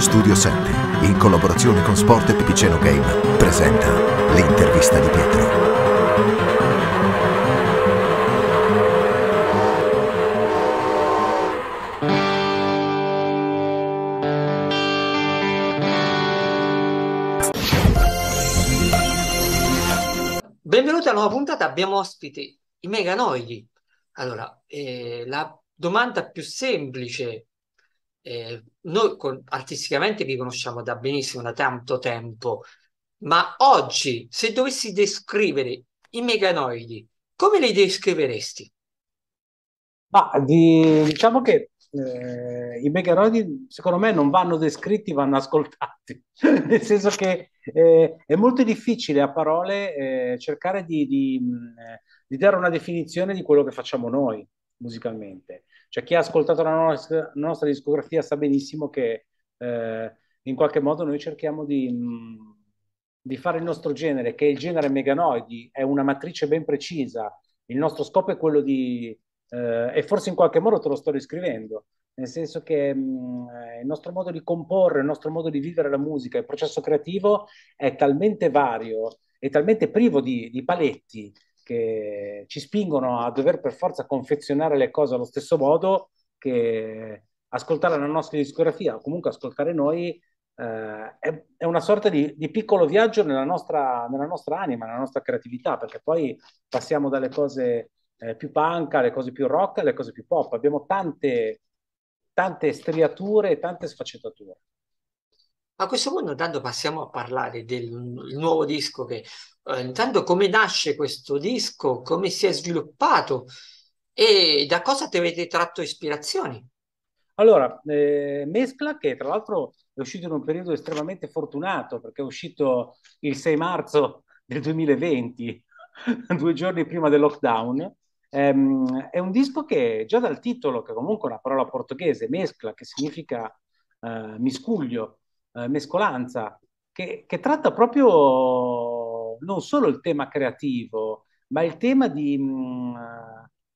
Studio 7, in collaborazione con Sport e Pipiceno Game, presenta l'intervista di Pietro. Benvenuti alla nuova puntata, abbiamo ospiti i meganoidi. Allora, eh, la domanda più semplice eh, noi con, artisticamente vi conosciamo da benissimo, da tanto tempo, ma oggi se dovessi descrivere i meganoidi, come li descriveresti? Ma di, diciamo che eh, i meganoidi secondo me non vanno descritti, vanno ascoltati, nel senso che eh, è molto difficile a parole eh, cercare di, di, di dare una definizione di quello che facciamo noi musicalmente. Cioè chi ha ascoltato la nostra, la nostra discografia sa benissimo che eh, in qualche modo noi cerchiamo di, mm, di, fare il nostro genere, che è il genere meganoidi, è una matrice ben precisa. Il nostro scopo è quello di, eh, e forse in qualche modo te lo sto riscrivendo, nel senso che mh, mm, il nostro modo di comporre, il nostro modo di vivere la musica, il processo creativo è talmente vario e talmente privo di, di paletti che ci spingono a dover per forza confezionare le cose allo stesso modo che ascoltare la nostra discografia o comunque ascoltare noi eh, è, è, una sorta di, di piccolo viaggio nella nostra, nella nostra, anima, nella nostra creatività, perché poi passiamo dalle cose eh, più punk alle cose più rock alle cose più pop. Abbiamo tante, tante striature e tante sfaccettature. A questo punto intanto passiamo a parlare del nuovo disco che eh, intanto come nasce questo disco, come si è sviluppato e da cosa ti avete tratto ispirazioni? Allora, eh, Mescla, che tra l'altro è uscito in un periodo estremamente fortunato, perché è uscito il 6 marzo del 2020, due giorni prima del lockdown, ehm, è un disco che già dal titolo, che comunque è una parola portoghese, Mescla, che significa eh, miscuglio, eh, mescolanza, che, che tratta proprio non solo il tema creativo, ma il tema di, mm,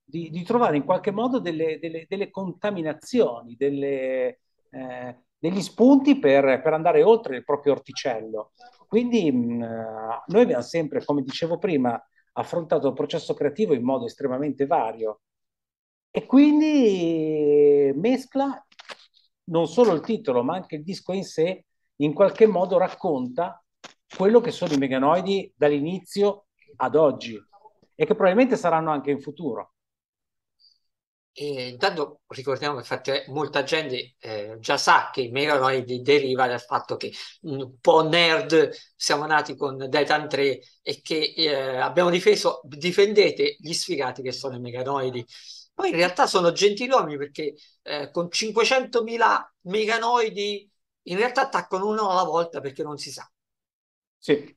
di, di trovare in qualche modo delle, delle, delle contaminazioni, delle, eh, degli spunti per, per, andare oltre il proprio orticello. Quindi mh, mm, noi abbiamo sempre, come dicevo prima, affrontato il processo creativo in modo estremamente vario e quindi mescla non solo il titolo ma anche il disco in sé in qualche modo racconta quello che sono i meganoidi dall'inizio ad oggi e che probabilmente saranno anche in futuro. E intanto ricordiamo che infatti molta gente eh, già sa che i meganoidi deriva dal fatto che un po' nerd siamo nati con Daitan 3 e che eh, abbiamo difeso difendete gli sfigati che sono i meganoidi. Poi in realtà sono gentiluomini perché eh, con 500.000 meganoidi in realtà attaccano uno alla volta perché non si sa sì.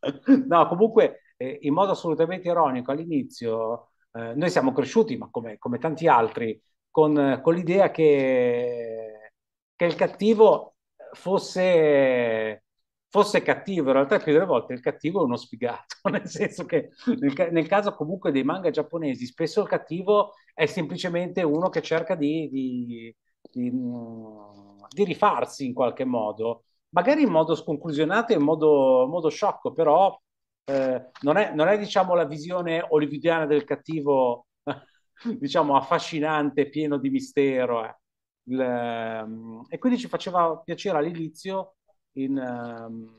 No, comunque eh, in modo assolutamente ironico all'inizio eh, noi siamo cresciuti, ma come, come tanti altri, con, eh, con l'idea che, che, il cattivo fosse, fosse, cattivo. In realtà più delle volte il cattivo è uno sfigato, nel senso che nel, nel caso comunque dei manga giapponesi spesso il cattivo è semplicemente uno che cerca di, di, di, mm, di rifarsi in qualche modo magari in modo sconclusionato e in modo, modo sciocco, però eh, non, è, non, è, diciamo la visione hollywoodiana del cattivo, diciamo affascinante, pieno di mistero. Eh. Il, ehm, e quindi ci faceva piacere all'inizio in, um,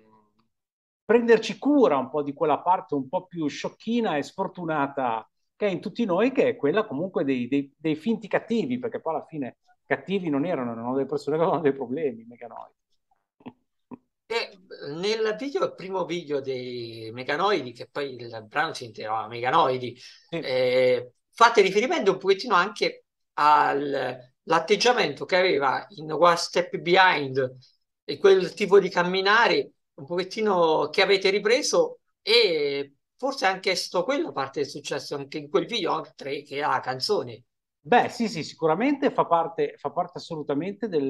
prenderci cura un po' di quella parte un po' più sciocchina e sfortunata che è in tutti noi, che è quella comunque dei, dei, dei finti cattivi, perché poi alla fine cattivi non erano, erano delle persone che avevano dei problemi, mica noi nel video, il primo video dei Meganoidi, che poi il brano si intitolava Meganoidi, eh, fate riferimento un pochettino anche all'atteggiamento che aveva in One Step Behind, e quel tipo di camminare un pochettino che avete ripreso e forse anche sto quello parte del successo anche in quel video, oltre che la canzone. Beh, sì, sì, sicuramente fa parte, fa parte assolutamente del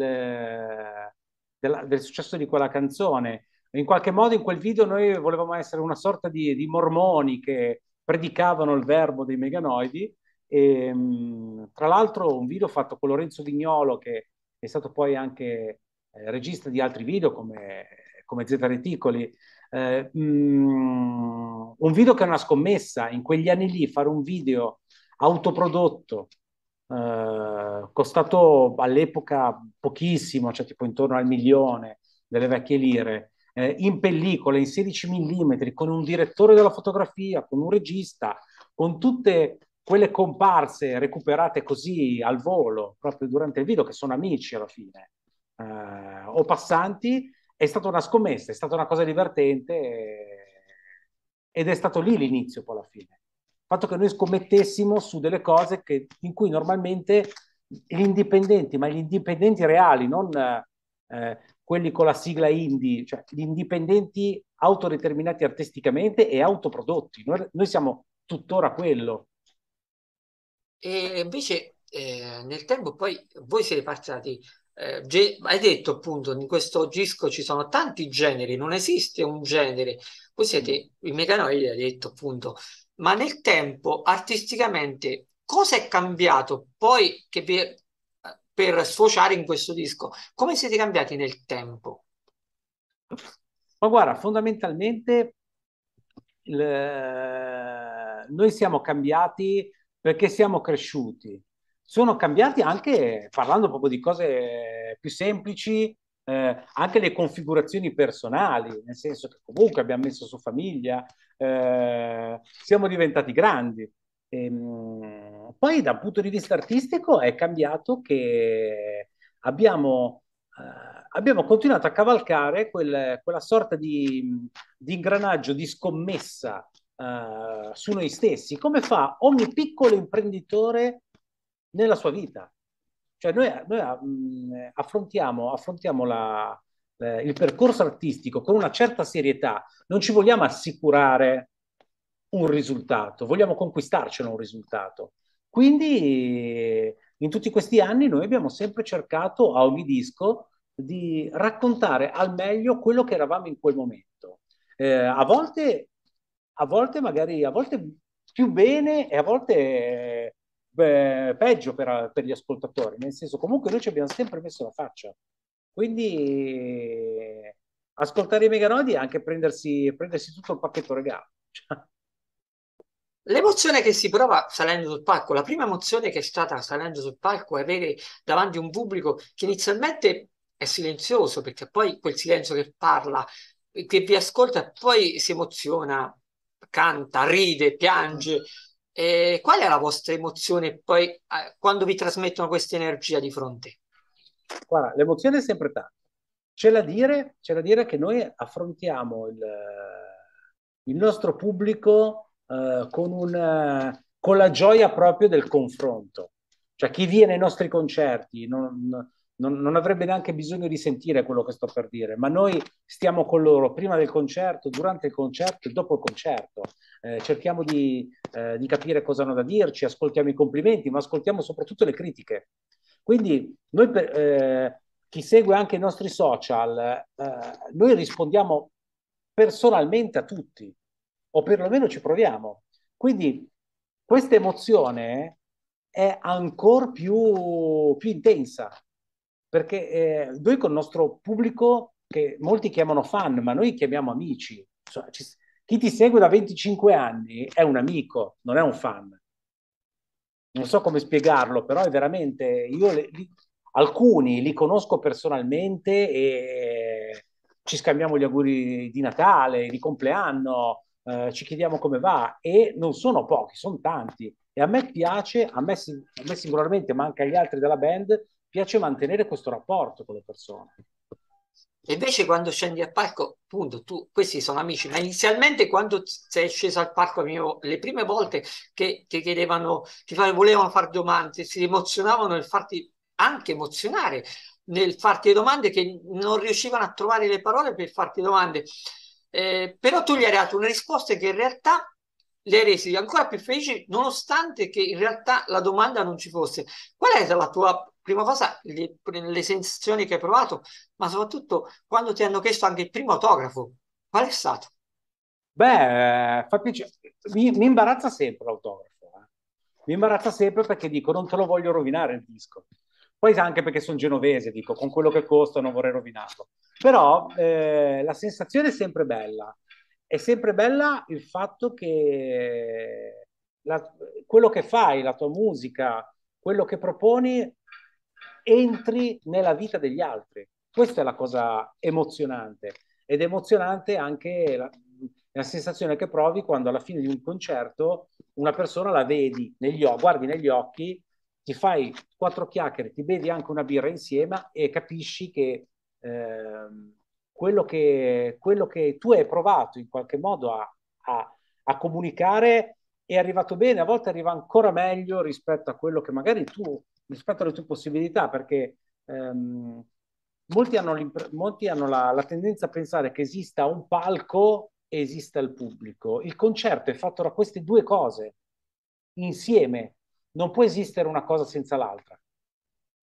della, del successo di quella canzone. In qualche modo in quel video noi volevamo essere una sorta di, di mormoni che predicavano il verbo dei meganoidi. E, ehm, tra l'altro un video fatto con Lorenzo Vignolo che è stato poi anche eh, regista di altri video come, come Z Reticoli. Eh, mh, mm, un video che è una scommessa, in quegli anni lì fare un video autoprodotto eh, costato all'epoca pochissimo, cioè tipo intorno al milione delle vecchie lire, eh, in pellicola, in 16 mm, con un direttore della fotografia, con un regista, con tutte quelle comparse recuperate così al volo, proprio durante il video, che sono amici alla fine, eh, o passanti, è stata una scommessa, è stata una cosa divertente e... Eh, ed è stato lì l'inizio poi alla fine. Il fatto che noi scommettessimo su delle cose che, in cui normalmente gli indipendenti, ma gli indipendenti reali, non eh, quelli con la sigla indie, cioè gli indipendenti autodeterminati artisticamente e autoprodotti. Noi, noi siamo tuttora quello. E invece eh, nel tempo poi voi siete passati, eh, ge- hai detto appunto in questo disco ci sono tanti generi, non esiste un genere, voi siete, mm. il Meganoide ha detto appunto, ma nel tempo artisticamente Cosa è cambiato poi che per, per sfociare in questo disco? Come siete cambiati nel tempo? Ma guarda, fondamentalmente il, noi siamo cambiati perché siamo cresciuti. Sono cambiati anche parlando proprio di cose più semplici, eh, anche le configurazioni personali, nel senso che comunque abbiamo messo su famiglia, eh, siamo diventati grandi. Ehm, poi dal punto di vista artistico è cambiato che abbiamo, eh, abbiamo continuato a cavalcare quel, quella sorta di, di, ingranaggio, di scommessa eh, su noi stessi, come fa ogni piccolo imprenditore nella sua vita. Cioè noi, noi mm, affrontiamo, affrontiamo la, eh, il percorso artistico con una certa serietà, non ci vogliamo assicurare un risultato, vogliamo conquistarcelo un risultato. Quindi eh, in tutti questi anni noi abbiamo sempre cercato a ogni disco di raccontare al meglio quello che eravamo in quel momento. Eh, a, volte, a volte magari, a volte più bene e a volte beh, peggio per, per, gli ascoltatori, nel senso comunque noi ci abbiamo sempre messo la faccia. Quindi ascoltare i Meganodi è anche prendersi, prendersi tutto il pacchetto regalo. L'emozione che si prova salendo sul palco, la prima emozione che è stata salendo sul palco è avere davanti un pubblico che inizialmente è silenzioso, perché poi quel silenzio che parla, che vi ascolta poi si emoziona, canta, ride, piange. Mm. E qual è la vostra emozione poi eh, quando vi trasmettono questa energia di fronte? Guarda, l'emozione è sempre tanta. C'è da dire, dire che noi affrontiamo il, il nostro pubblico eh, con, un, eh, con, la gioia proprio del confronto. Cioè chi viene ai nostri concerti non, non, non, avrebbe neanche bisogno di sentire quello che sto per dire, ma noi stiamo con loro prima del concerto, durante il concerto e dopo il concerto. Eh, cerchiamo di, eh, di capire cosa hanno da dirci, ascoltiamo i complimenti, ma ascoltiamo soprattutto le critiche. Quindi noi per, eh, chi segue anche i nostri social, eh, noi rispondiamo personalmente a tutti, o perlomeno ci proviamo. Quindi questa emozione è ancora più, più intensa, perché eh, noi con il nostro pubblico, che molti chiamano fan, ma noi chiamiamo amici, cioè, ci, chi ti segue da 25 anni è un amico, non è un fan. Non so come spiegarlo, però è veramente, io le, li, alcuni li conosco personalmente e ci scambiamo gli auguri di Natale, di compleanno, eh, ci chiediamo come va e non sono pochi, sono tanti. E a me piace, a me, a me singolarmente, ma anche agli altri della band, piace mantenere questo rapporto con le persone. E invece quando scendi al palco, appunto, tu, questi sono amici, ma inizialmente quando sei sceso al palco, mio, le prime volte che ti chiedevano, ti volevano fare domande, si emozionavano nel farti anche emozionare, nel farti domande che non riuscivano a trovare le parole per farti domande. Eh, però tu gli hai dato una risposta che in realtà le hai resi ancora più felici, nonostante che in realtà la domanda non ci fosse. Qual è la tua prima cosa, le, le sensazioni che hai provato, ma soprattutto quando ti hanno chiesto anche il primo autografo? Qual è stato? Beh, fa piacere. Mi, mi imbarazza sempre l'autografo. Eh. Mi imbarazza sempre perché dico non te lo voglio rovinare il disco. Poi anche perché sono genovese, dico, con quello che costa non vorrei rovinarlo. Però eh, la sensazione è sempre bella. È sempre bella il fatto che la, quello che fai, la tua musica, quello che proponi, entri nella vita degli altri. Questa è la cosa emozionante. Ed emozionante anche la, la sensazione che provi quando alla fine di un concerto una persona la vedi negli occhi, guardi negli occhi ti fai quattro chiacchiere, ti bevi anche una birra insieme e capisci che, eh, quello, che quello, che tu hai provato in qualche modo a, a, a comunicare è arrivato bene, a volte arriva ancora meglio rispetto a quello che magari tu, rispetto alle tue possibilità, perché ehm, molti hanno, molti hanno la, la, tendenza a pensare che esista un palco e esista il pubblico. Il concerto è fatto da queste due cose insieme, non può esistere una cosa senza l'altra.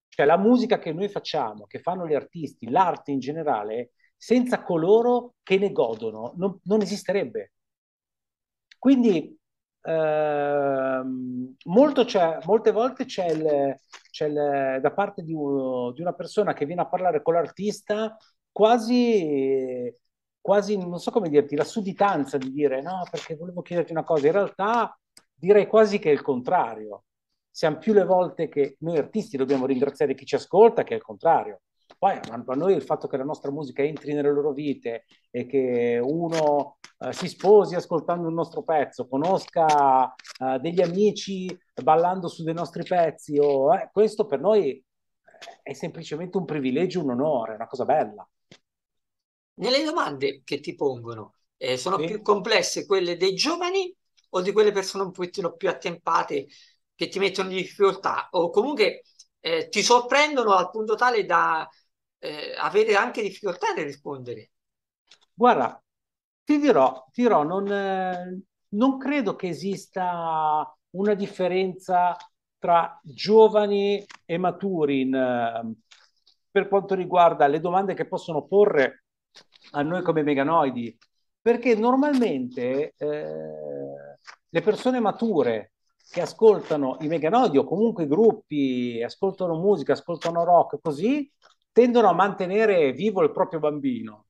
Cioè la musica che noi facciamo, che fanno gli artisti, l'arte in generale, senza coloro che ne godono, non, non esisterebbe. Quindi ehm, molte volte c'è, il, c'è il, da parte di, uno, di, una persona che viene a parlare con l'artista quasi, quasi, non so come dirti, la sudditanza di dire no perché volevo chiederti una cosa. In realtà direi quasi che è il contrario siamo più le volte che noi artisti dobbiamo ringraziare chi ci ascolta che al contrario. Poi a noi il fatto che la nostra musica entri nelle loro vite e che uno eh, si sposi ascoltando un nostro pezzo, conosca eh, degli amici ballando su dei nostri pezzi, o, eh, questo per noi eh, è semplicemente un privilegio, un onore, una cosa bella. Nelle domande che ti pongono, eh, sono sì. più complesse quelle dei giovani o di quelle persone un pochettino più attempate che ti mettono in difficoltà o comunque eh, ti sorprendono al punto tale da eh, avere anche difficoltà nel rispondere. Guarda, ti dirò, ti dirò non, eh, non credo che esista una differenza tra giovani e maturi in, eh, per quanto riguarda le domande che possono porre a noi come meganoidi, perché normalmente eh, le persone mature che ascoltano i meganodi o comunque i gruppi, ascoltano musica, ascoltano rock, così, tendono a mantenere vivo il proprio bambino.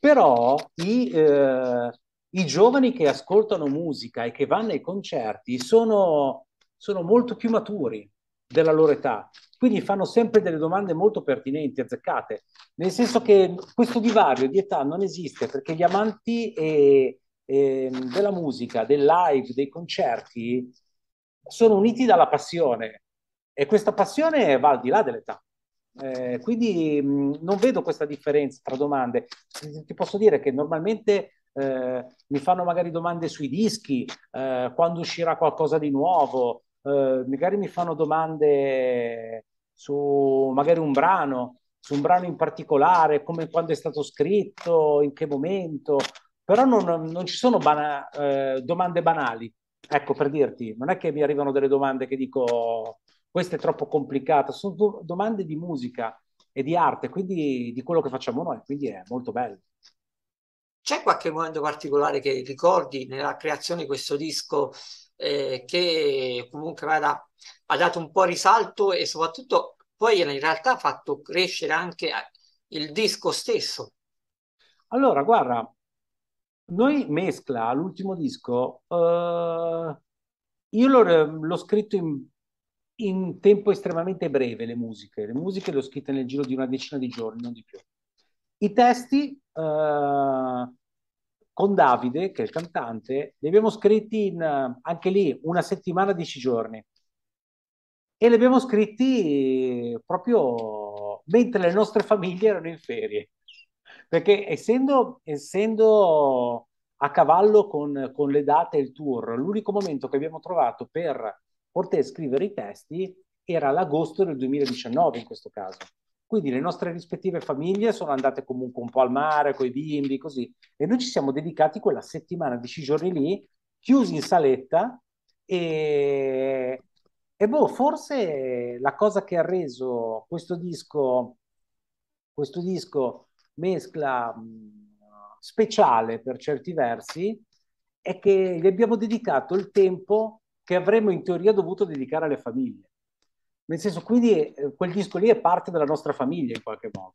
Però i, eh, i giovani che ascoltano musica e che vanno ai concerti sono, sono molto più maturi della loro età, quindi fanno sempre delle domande molto pertinenti, azzeccate, nel senso che questo divario di età non esiste perché gli amanti e, e ehm, della musica, del live, dei concerti sono uniti dalla passione e questa passione va al di là dell'età. Eh, quindi mh, non vedo questa differenza tra domande. Ti posso dire che normalmente eh, mi fanno magari domande sui dischi, eh, quando uscirà qualcosa di nuovo, eh, magari mi fanno domande su magari un brano, su un brano in particolare, come quando è stato scritto, in che momento, però non, non ci sono bana- eh, domande banali. Ecco, per dirti, non è che mi arrivano delle domande che dico questa è troppo complicata, sono do- domande di musica e di arte, quindi di quello che facciamo noi, quindi è molto bello. C'è qualche momento particolare che ricordi nella creazione di questo disco eh, che comunque vada, ha dato un po' risalto e soprattutto poi in realtà ha fatto crescere anche eh, il disco stesso? Allora, guarda, noi mescla l'ultimo disco, uh, io l'ho, scritto in, in, tempo estremamente breve le musiche, le musiche le ho scritte nel giro di una decina di giorni, non di più. I testi uh, con Davide, che è il cantante, li abbiamo scritti in, anche lì una settimana, dieci giorni e li abbiamo scritti proprio mentre le nostre famiglie erano in ferie perché essendo, essendo a cavallo con, con le date e il tour, l'unico momento che abbiamo trovato per poter scrivere i testi era l'agosto del 2019 in questo caso. Quindi le nostre rispettive famiglie sono andate comunque un po' al mare con i bimbi, così. E noi ci siamo dedicati quella settimana, dieci giorni lì, chiusi in saletta. E, e boh, forse la cosa che ha reso questo disco, questo disco mescla mm, speciale per certi versi è che gli abbiamo dedicato il tempo che avremmo in teoria dovuto dedicare alle famiglie. Nel senso, quindi eh, quel disco lì è parte della nostra famiglia in qualche modo.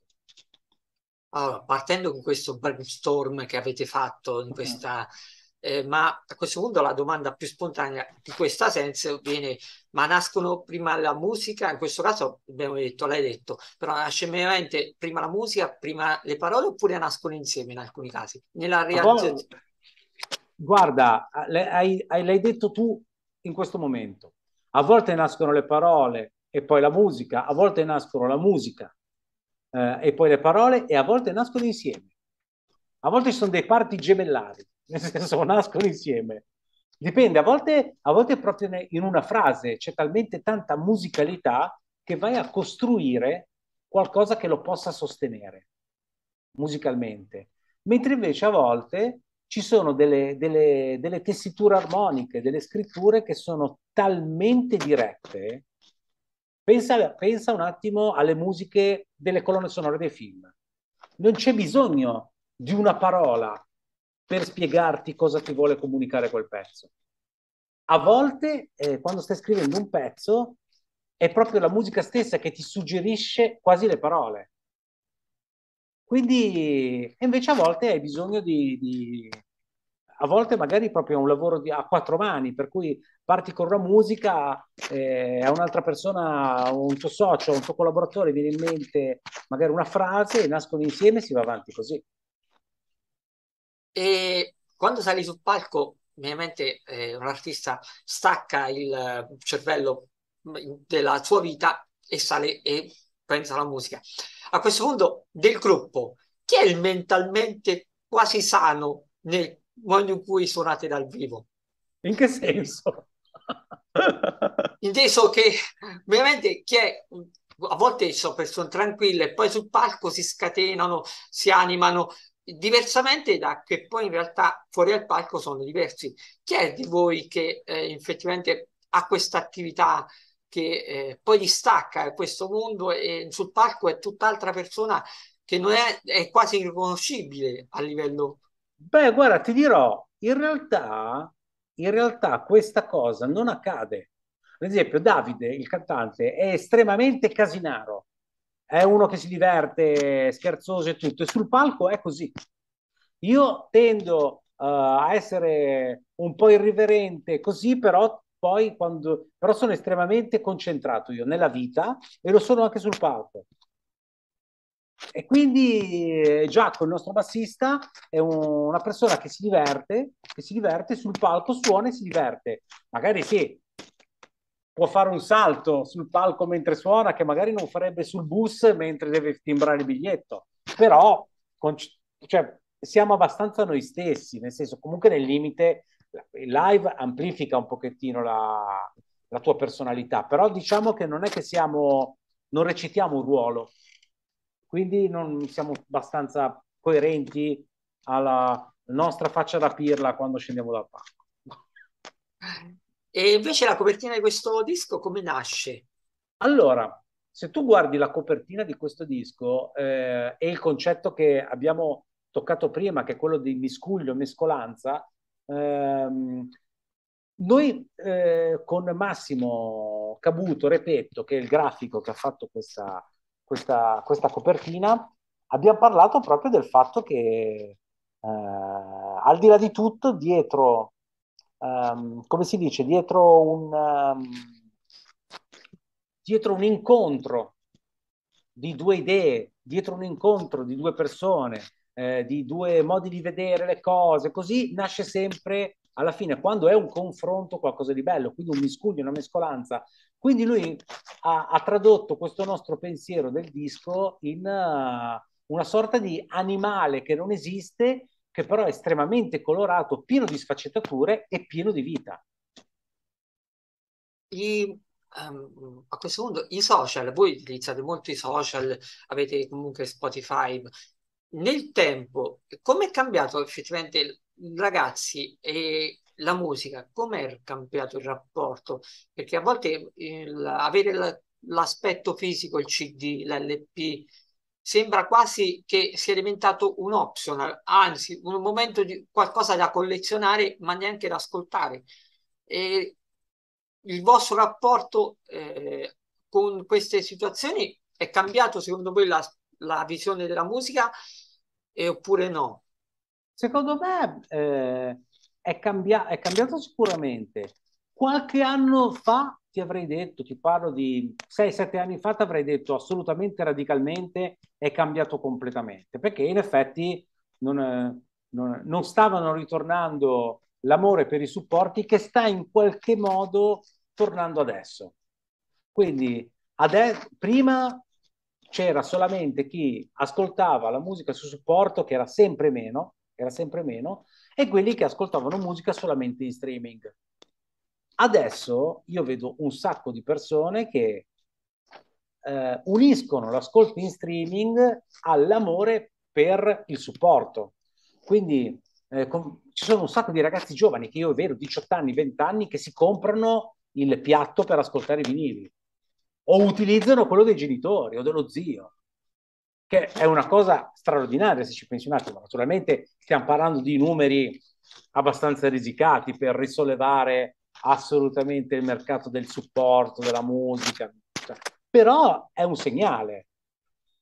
Allora, ah, partendo con questo brainstorm che avete fatto in questa... Mm eh, ma a questo punto la domanda più spontanea di questa senso viene, ma nascono prima la musica, in questo caso abbiamo detto, l'hai detto, però nasce veramente prima la musica, prima le parole oppure nascono insieme in alcuni casi? Nella realizzazione... Guarda, hai, hai, l'hai detto tu in questo momento. A volte nascono le parole e poi la musica, a volte nascono la musica eh, e poi le parole e a volte nascono insieme. A volte sono dei parti gemellari nel senso nascono insieme. Dipende, a volte, a volte proprio in una frase c'è talmente tanta musicalità che vai a costruire qualcosa che lo possa sostenere musicalmente, mentre invece a volte ci sono delle, delle, delle tessiture armoniche, delle scritture che sono talmente dirette. Pensa, pensa un attimo alle musiche delle colonne sonore dei film. Non c'è bisogno di una parola per spiegarti cosa ti vuole comunicare quel pezzo. A volte, eh, quando stai scrivendo un pezzo, è proprio la musica stessa che ti suggerisce quasi le parole. Quindi, invece a volte hai bisogno di, di a volte magari proprio è un lavoro di, a quattro mani, per cui parti con una musica, eh, a un'altra persona, un tuo socio, un tuo collaboratore viene in mente magari una frase, nascono insieme e si va avanti così. E quando sali sul palco, ovviamente eh, un artista stacca il eh, cervello mm, della sua vita e sale e pensa alla musica. A questo punto del gruppo, chi è il mentalmente quasi sano nel modo in cui suonate dal vivo? In che senso? Inteso che ovviamente chi è a volte sono persone tranquille, e poi sul palco si scatenano, si animano, diversamente da che poi in realtà fuori dal palco sono diversi. Chi è di voi che eh, effettivamente ha questa attività che eh, poi distacca questo mondo e sul palco è tutt'altra persona che non è, è quasi riconoscibile a livello... Beh, guarda, ti dirò, in realtà, in realtà questa cosa non accade. Ad esempio, Davide, il cantante, è estremamente casinaro è uno che si diverte, scherzoso e tutto, e sul palco è così. Io tendo uh, a essere un po' irriverente così, però poi quando... però sono estremamente concentrato io nella vita e lo sono anche sul palco. E quindi eh, Giacomo, il nostro bassista, è un, una persona che si diverte, che si diverte sul palco, suona e si diverte. Magari sì, può fare un salto sul palco mentre suona che magari non farebbe sul bus mentre deve timbrare il biglietto. Però con, cioè, siamo abbastanza noi stessi, nel senso comunque nel limite il live amplifica un pochettino la, la tua personalità, però diciamo che non è che siamo, non recitiamo un ruolo, quindi non siamo abbastanza coerenti alla nostra faccia da pirla quando scendiamo dal palco. E invece la copertina di questo disco come nasce? Allora, se tu guardi la copertina di questo disco eh, e il concetto che abbiamo toccato prima, che è quello di miscuglio, mescolanza, ehm, noi eh, con Massimo Cabuto, ripeto, che è il grafico che ha fatto questa, questa, questa copertina, abbiamo parlato proprio del fatto che eh, al di là di tutto, dietro um, come si dice, dietro un, um, dietro un incontro di due idee, dietro un incontro di due persone, eh, di due modi di vedere le cose, così nasce sempre alla fine, quando è un confronto, qualcosa di bello, quindi un miscuglio, una mescolanza. Quindi lui ha, ha tradotto questo nostro pensiero del disco in uh, una sorta di animale che non esiste, che però è estremamente colorato, pieno di sfaccettature e pieno di vita. I, um, a questo punto i social, voi utilizzate molto i social, avete comunque Spotify. Nel tempo, come è cambiato effettivamente ragazzi e la musica, com'è cambiato il rapporto? Perché a volte il, avere la, l'aspetto fisico, il CD, l'LP, sembra quasi che sia diventato un optional, anzi un momento di qualcosa da collezionare ma neanche da ascoltare. E il vostro rapporto eh, con queste situazioni è cambiato secondo voi la, la visione della musica eh, oppure no? Secondo me eh, è, cambia- è cambiato sicuramente. Qualche anno fa ti avrei detto, ti parlo di 6-7 anni fa, ti avrei detto assolutamente radicalmente è cambiato completamente, perché in effetti non, eh, non, non stavano ritornando l'amore per i supporti che sta in qualche modo tornando adesso. Quindi ades- prima c'era solamente chi ascoltava la musica su supporto, che era sempre meno, era sempre meno, e quelli che ascoltavano musica solamente in streaming. Adesso io vedo un sacco di persone che eh, uniscono l'ascolto in streaming all'amore per il supporto. Quindi eh, con, ci sono un sacco di ragazzi giovani che io vedo, 18 anni, 20 anni, che si comprano il piatto per ascoltare i vinili o utilizzano quello dei genitori o dello zio, che è una cosa straordinaria se ci pensi un attimo. Naturalmente stiamo parlando di numeri abbastanza risicati per risollevare assolutamente il mercato del supporto, della musica, cioè, però è un segnale.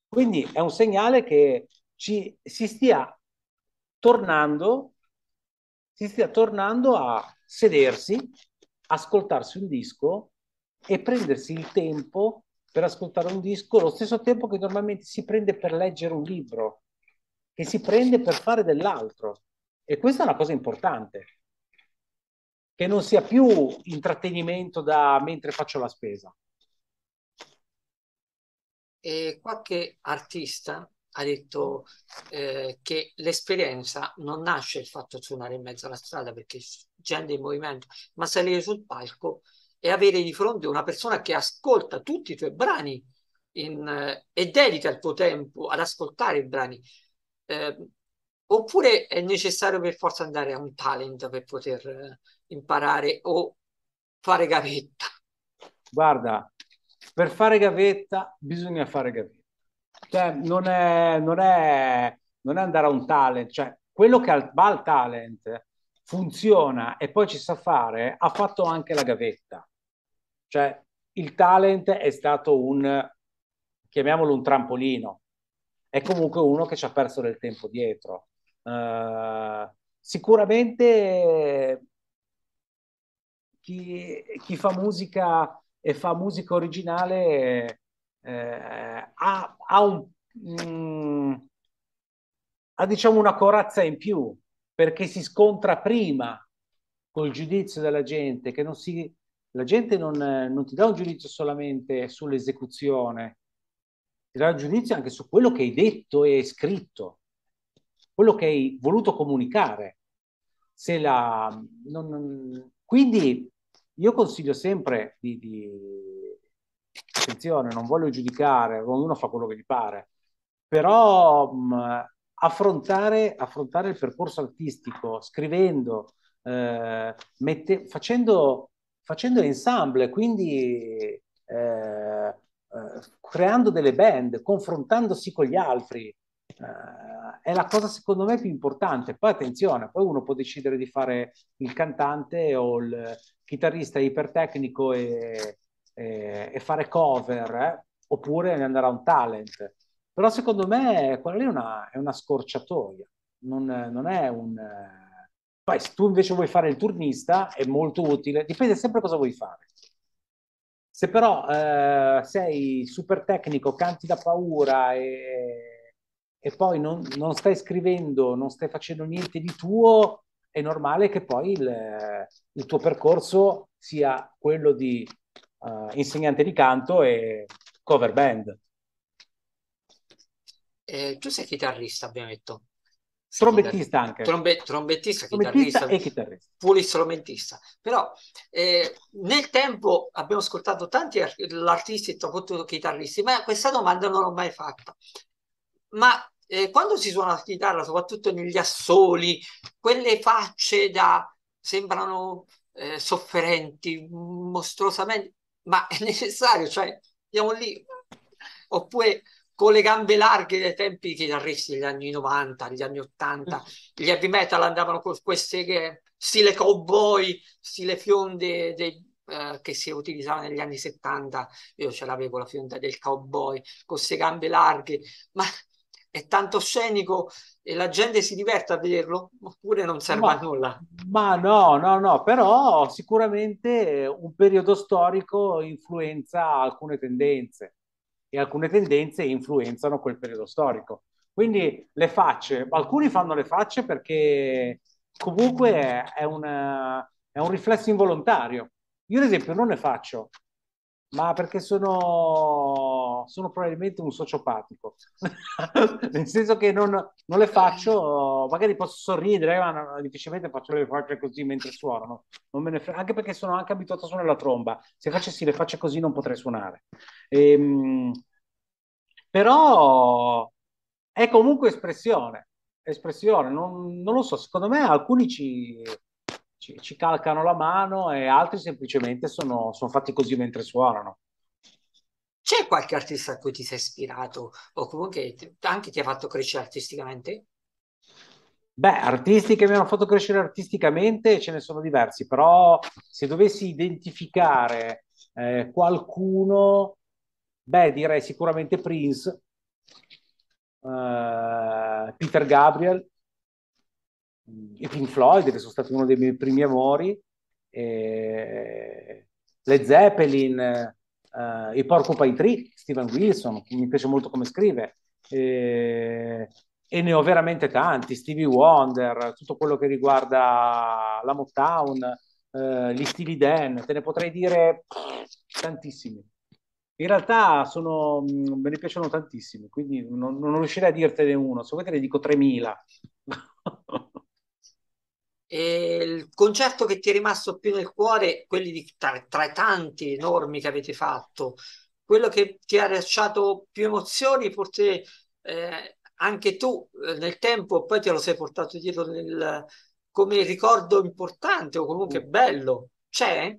Quindi è un segnale che ci, si stia tornando, si stia tornando a sedersi, ascoltarsi un disco e prendersi il tempo per ascoltare un disco, lo stesso tempo che normalmente si prende per leggere un libro, che si prende per fare dell'altro. E questa è una cosa importante che non sia più intrattenimento da mentre faccio la spesa. E qualche artista ha detto eh, che l'esperienza non nasce il fatto di suonare in mezzo alla strada perché gente in movimento, ma salire sul palco e avere di fronte una persona che ascolta tutti i tuoi brani in, eh, e dedica il tuo tempo ad ascoltare i brani. Eh, Oppure è necessario per forza andare a un talent per poter eh, imparare o fare gavetta? Guarda, per fare gavetta bisogna fare gavetta. Cioè, non è, non è, non è andare a un talent, cioè quello che va al talent funziona e poi ci sa fare, ha fatto anche la gavetta. Cioè, il talent è stato un, chiamiamolo un trampolino, è comunque uno che ci ha perso del tempo dietro. Uh, sicuramente chi, chi, fa musica e fa musica originale eh, ha, ha, un, mh, mm, ha diciamo una corazza in più perché si scontra prima col giudizio della gente che non si la gente non, non ti dà un giudizio solamente sull'esecuzione ti dà un giudizio anche su quello che hai detto e hai scritto quello che hai voluto comunicare. La, non, non, quindi io consiglio sempre di, di, attenzione, non voglio giudicare, ognuno fa quello che gli pare, però mh, mm, affrontare, affrontare, il percorso artistico scrivendo, eh, mette, facendo, facendo ensemble, quindi eh, eh, creando delle band, confrontandosi con gli altri. Eh, è la cosa secondo me più importante. Poi attenzione, poi uno può decidere di fare il cantante o il chitarrista ipertecnico e, e, e fare cover, eh? oppure andare a un talent. Però secondo me quella lì è una, è una scorciatoia, non, non, è un... Poi se tu invece vuoi fare il turnista è molto utile, dipende sempre cosa vuoi fare. Se però eh, sei super tecnico, canti da paura e e poi non, non, stai scrivendo, non stai facendo niente di tuo, è normale che poi il, il tuo percorso sia quello di uh, insegnante di canto e cover band. Eh, tu sei chitarrista, abbiamo detto. trombettista anche. Trombe, trombettista, trombettista, chitarrista, e chitarrista. Polistrumentista. Però eh, nel tempo abbiamo ascoltato tanti ar- artisti, soprattutto chitarristi, ma questa domanda non l'ho mai fatta ma eh, quando si suona la chitarra, soprattutto negli assoli, quelle facce da sembrano eh, sofferenti mostruosamente, ma è necessario, cioè andiamo lì, oppure con le gambe larghe dei tempi chitarristi degli anni 90, degli anni 80, gli heavy metal andavano con queste che, stile cowboy, stile fionde dei, eh, che si utilizzava negli anni 70, io ce l'avevo la fionda del cowboy con queste gambe larghe, ma è tanto scenico e la gente si diverte a vederlo oppure non serve ma, a nulla? Ma no, no, no, però sicuramente un periodo storico influenza alcune tendenze e alcune tendenze influenzano quel periodo storico. Quindi le facce, alcuni fanno le facce perché comunque è, è, una, è un riflesso involontario. Io ad esempio non le faccio, ma perché sono sono probabilmente un sociopatico, nel senso che non, non, le faccio, magari posso sorridere, ma difficilmente faccio le facce così mentre suonano, fre- anche perché sono anche abituato a suonare la tromba, se facessi le facce così non potrei suonare. Ehm, però è comunque espressione, espressione, non, non lo so, secondo me alcuni ci, ci, ci, calcano la mano e altri semplicemente sono, sono fatti così mentre suonano. C'è qualche artista a cui ti sei ispirato o comunque anche ti ha fatto crescere artisticamente? Beh, artisti che mi hanno fatto crescere artisticamente ce ne sono diversi, però se dovessi identificare eh, qualcuno, beh, direi sicuramente Prince, eh, Peter Gabriel e Pink Floyd, che sono stati uno dei miei primi amori, eh, Led Zeppelin eh, i Porcupine Tree, Steven Wilson, mi piace molto come scrive, eh, e ne ho veramente tanti, Stevie Wonder, tutto quello che riguarda la Motown, eh, gli stili Dan, te ne potrei dire tantissimi. In realtà sono, mm, me ne piacciono tantissimi, quindi non, non riuscirei a dirtene uno, se vuoi te ne dico 3000. il concerto che ti è rimasto più nel cuore, quelli di, tra, tra, i tanti enormi che avete fatto, quello che ti ha lasciato più emozioni, forse eh, anche tu eh, nel tempo, poi te lo sei portato dietro nel, come ricordo importante o comunque mm. bello, c'è?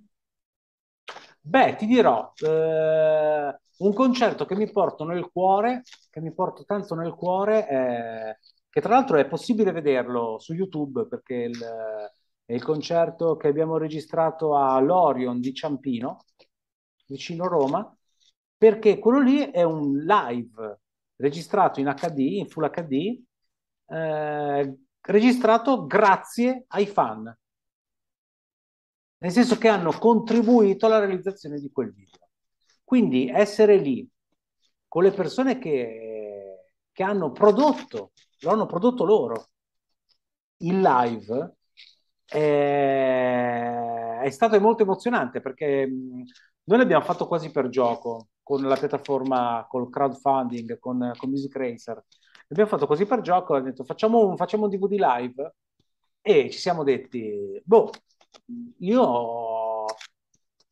Beh, ti dirò, eh, un concerto che mi porto nel cuore, che mi porto tanto nel cuore, è che tra l'altro è possibile vederlo su YouTube perché il, è il concerto che abbiamo registrato a Lorion di Ciampino, vicino Roma, perché quello lì è un live registrato in HD, in full HD, eh, registrato grazie ai fan, nel senso che hanno contribuito alla realizzazione di quel video. Quindi essere lì con le persone che, che hanno prodotto lo hanno prodotto loro. Il live è, è stato molto emozionante perché noi l'abbiamo fatto quasi per gioco con la piattaforma, col crowdfunding, con, con Music Racer. L'abbiamo fatto quasi per gioco, abbiamo detto facciamo un, facciamo un DVD live e ci siamo detti, boh, io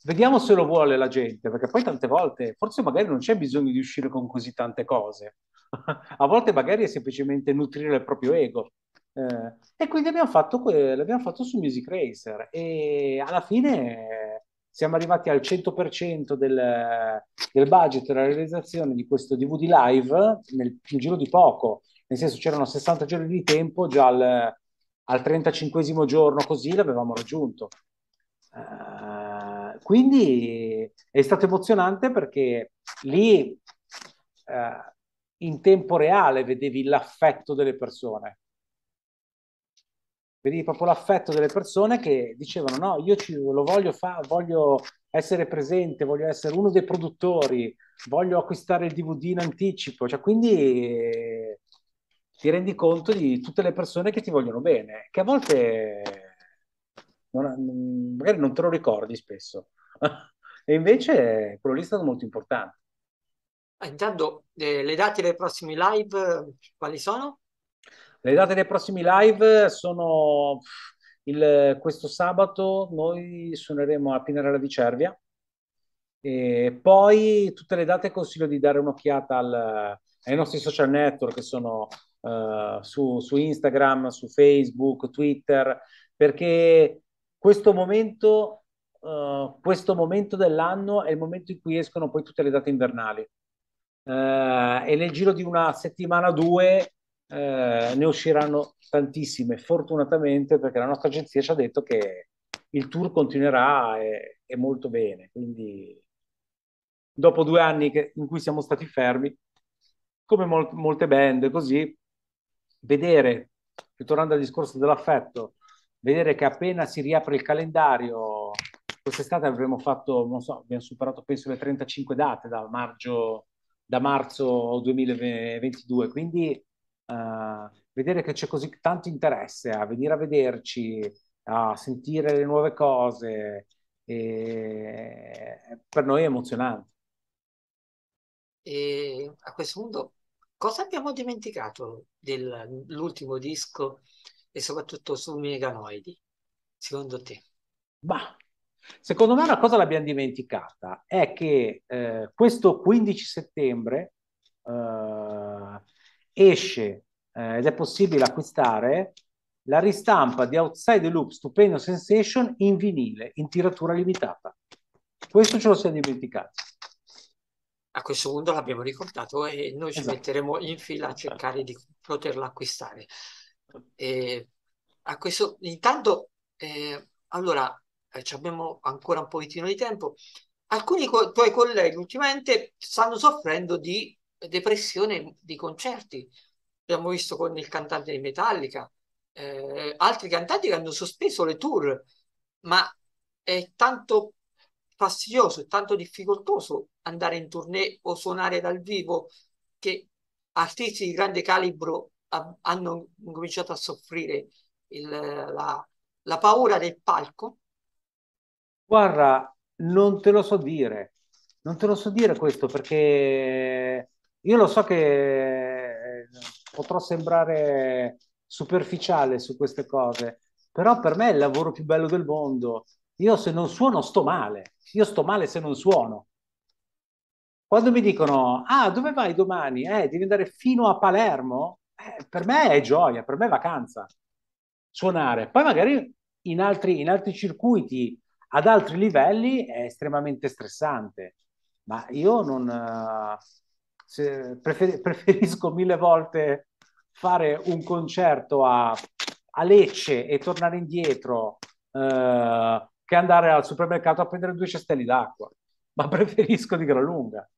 Vediamo se lo vuole la gente, perché poi tante volte forse magari non c'è bisogno di uscire con così tante cose. A volte magari è semplicemente nutrire il proprio ego. Eh, e quindi abbiamo fatto, que- l'abbiamo fatto su Music Racer e alla fine siamo arrivati al 100% del, del budget della realizzazione di questo DVD live nel, in giro di poco, nel senso c'erano 60 giorni di tempo, già al, al 35 giorno così l'avevamo raggiunto. Eh, quindi è stato emozionante perché lì eh, in tempo reale vedevi l'affetto delle persone. Vedevi proprio l'affetto delle persone che dicevano no, io ci, lo voglio fare, voglio essere presente, voglio essere uno dei produttori, voglio acquistare il DVD in anticipo. Cioè, quindi ti rendi conto di tutte le persone che ti vogliono bene, che a volte non, magari non te lo ricordi spesso. e invece quello lì è stato molto importante. Ah, intanto, eh, le date dei prossimi live eh, quali sono? Le date dei prossimi live sono il, questo sabato noi suoneremo a Pinarella di Cervia e poi tutte le date consiglio di dare un'occhiata al, ai nostri social network che sono uh, su, su, Instagram, su Facebook, Twitter, perché questo momento eh, questo momento dell'anno è il momento in cui escono poi tutte le date invernali. Uh, e nel giro di una settimana o due uh, ne usciranno tantissime, fortunatamente, perché la nostra agenzia ci ha detto che il tour continuerà e, e molto bene. Quindi, dopo due anni che, in cui siamo stati fermi, come mol- molte band, così, vedere, ritornando al discorso dell'affetto, vedere che appena si riapre il calendario quest'estate avremmo fatto, non so, abbiamo superato penso le 35 date da marzo, da marzo 2022, quindi uh, vedere che c'è così tanto interesse a venire a vederci, a sentire le nuove cose, e... per noi è emozionante. E a questo punto, cosa abbiamo dimenticato dell'ultimo disco e soprattutto su Meganoidi, secondo te? Bah, Secondo me una cosa l'abbiamo dimenticata, è che eh, questo 15 settembre eh, esce eh, ed è possibile acquistare la ristampa di Outside the Loop Stupendo Sensation in vinile, in tiratura limitata. Questo ce lo siamo dimenticati. A questo punto l'abbiamo ricordato e noi ci esatto. metteremo in fila a cercare di poterla acquistare. E a questo, intanto, eh, allora, eh, abbiamo ancora un pochettino di tempo, alcuni co- tuoi colleghi ultimamente stanno soffrendo di depressione di concerti. Abbiamo visto con il cantante di Metallica, eh, altri cantanti che hanno sospeso le tour, ma è tanto fastidioso, è tanto difficoltoso andare in tournée o suonare dal vivo che artisti di grande calibro hanno cominciato a soffrire il, la, la paura del palco Guarda, non te lo so dire, non te lo so dire questo perché io lo so che eh, potrò sembrare superficiale su queste cose, però per me è il lavoro più bello del mondo. Io se non suono sto male, io sto male se non suono. Quando mi dicono, ah, dove vai domani? Eh, devi andare fino a Palermo? Eh, per me è gioia, per me è vacanza suonare. Poi magari in altri, in altri circuiti ad altri livelli è estremamente stressante, ma io non eh, se, prefer, preferisco mille volte fare un concerto a, a Lecce e tornare indietro eh, che andare al supermercato a prendere due cestelli d'acqua, ma preferisco di gran lunga.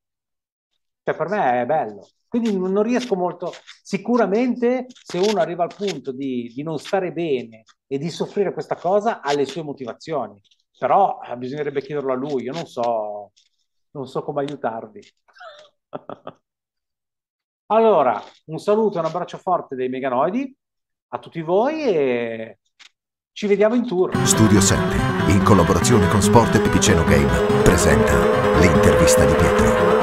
Cioè, per me è bello. Quindi non riesco molto. Sicuramente, se uno arriva al punto di, di non stare bene e di soffrire questa cosa, ha le sue motivazioni però eh, bisognerebbe chiederlo a lui, io non so, non so come aiutarvi. allora, un saluto e un abbraccio forte dei Meganoidi a tutti voi e ci vediamo in tour. Studio 7, in collaborazione con Sport e Pipiceno Game, presenta l'intervista di Pietro.